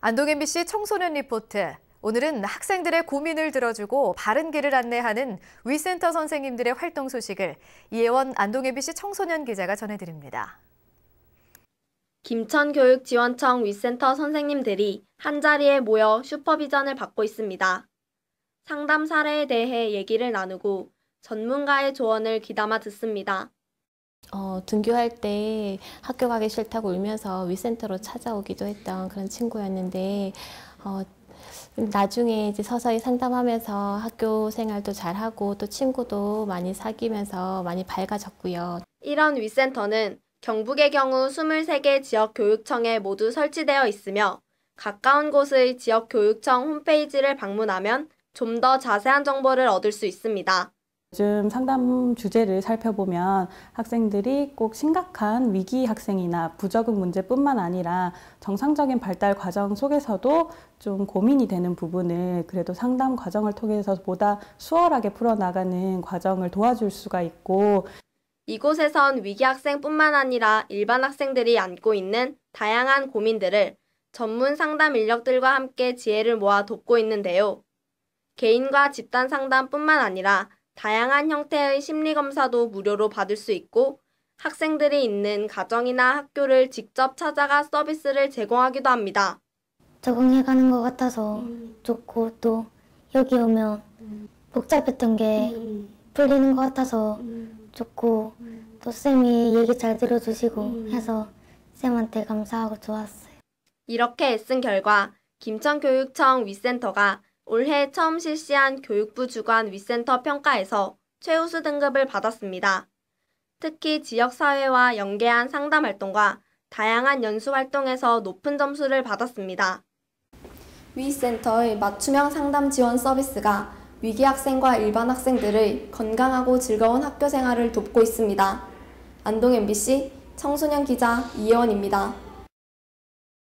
안동 MBC 청소년 리포트. 오늘은 학생들의 고민을 들어주고 바른 길을 안내하는 위센터 선생님들의 활동 소식을 이혜원 안동 MBC 청소년 기자가 전해드립니다. 김천교육지원청 위센터 선생님들이 한자리에 모여 슈퍼비전을 받고 있습니다. 상담 사례에 대해 얘기를 나누고 전문가의 조언을 귀담아 듣습니다. 어, 등교할 때 학교 가기 싫다고 울면서 위센터로 찾아오기도 했던 그런 친구였는데 어, 나중에 이제 서서히 상담하면서 학교 생활도 잘하고 또 친구도 많이 사귀면서 많이 밝아졌고요. 이런 위센터는 경북의 경우 23개 지역교육청에 모두 설치되어 있으며 가까운 곳의 지역교육청 홈페이지를 방문하면 좀 더 자세한 정보를 얻을 수 있습니다. 요즘 상담 주제를 살펴보면 학생들이 꼭 심각한 위기 학생이나 부적응 문제뿐만 아니라 정상적인 발달 과정 속에서도 좀 고민이 되는 부분을 그래도 상담 과정을 통해서 보다 수월하게 풀어나가는 과정을 도와줄 수가 있고 이곳에선 위기 학생뿐만 아니라 일반 학생들이 안고 있는 다양한 고민들을 전문 상담 인력들과 함께 지혜를 모아 돕고 있는데요. 개인과 집단 상담뿐만 아니라 다양한 형태의 심리검사도 무료로 받을 수 있고 학생들이 있는 가정이나 학교를 직접 찾아가 서비스를 제공하기도 합니다. 적응해가는 것 같아서 음. 좋고 또 여기 오면 음. 복잡했던 게 음. 풀리는 것 같아서 좋고 또 쌤이 얘기 잘 들어주시고 해서 쌤한테 감사하고 좋았어요. 이렇게 애쓴 결과 김천교육청 위센터가 올해 처음 실시한 교육부 주관 위센터 평가에서 최우수 등급을 받았습니다. 특히 지역사회와 연계한 상담 활동과 다양한 연수 활동에서 높은 점수를 받았습니다. 위센터의 맞춤형 상담 지원 서비스가 위기 학생과 일반 학생들의 건강하고 즐거운 학교 생활을 돕고 있습니다. 안동 MBC 청소년 기자 이혜원입니다.